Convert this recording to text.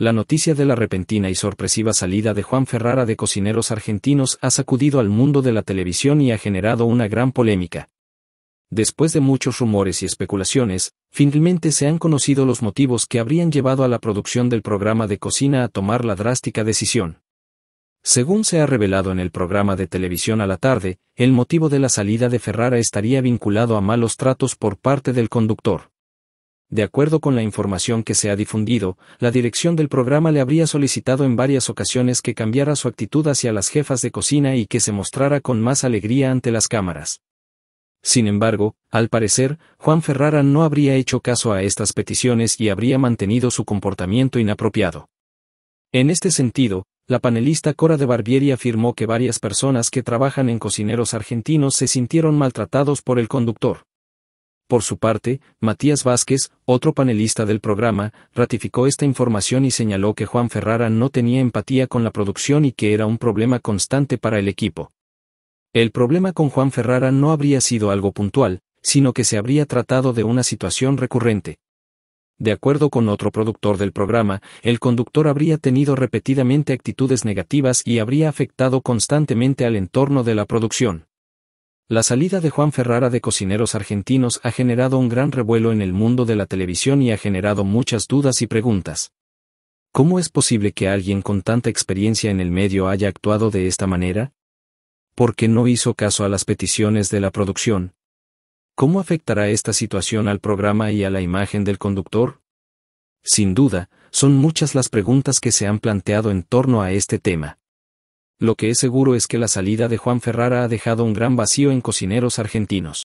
La noticia de la repentina y sorpresiva salida de Juan Ferrara de Cocineros Argentinos ha sacudido al mundo de la televisión y ha generado una gran polémica. Después de muchos rumores y especulaciones, finalmente se han conocido los motivos que habrían llevado a la producción del programa de cocina a tomar la drástica decisión. Según se ha revelado en el programa de televisión a la tarde, el motivo de la salida de Ferrara estaría vinculado a malos tratos por parte del conductor. De acuerdo con la información que se ha difundido, la dirección del programa le habría solicitado en varias ocasiones que cambiara su actitud hacia las jefas de cocina y que se mostrara con más alegría ante las cámaras. Sin embargo, al parecer, Juan Ferrara no habría hecho caso a estas peticiones y habría mantenido su comportamiento inapropiado. En este sentido, la panelista Cora de Barbieri afirmó que varias personas que trabajan en cocineros argentinos se sintieron maltratados por el conductor. Por su parte, Matías Vázquez, otro panelista del programa, ratificó esta información y señaló que Juan Ferrara no tenía empatía con la producción y que era un problema constante para el equipo. El problema con Juan Ferrara no habría sido algo puntual, sino que se habría tratado de una situación recurrente. De acuerdo con otro productor del programa, el conductor habría tenido repetidamente actitudes negativas y habría afectado constantemente al entorno de la producción. La salida de Juan Ferrara de Cocineros Argentinos ha generado un gran revuelo en el mundo de la televisión y ha generado muchas dudas y preguntas. ¿Cómo es posible que alguien con tanta experiencia en el medio haya actuado de esta manera? ¿Por qué no hizo caso a las peticiones de la producción? ¿Cómo afectará esta situación al programa y a la imagen del conductor? Sin duda, son muchas las preguntas que se han planteado en torno a este tema. Lo que es seguro es que la salida de Juan Ferrara ha dejado un gran vacío en cocineros argentinos.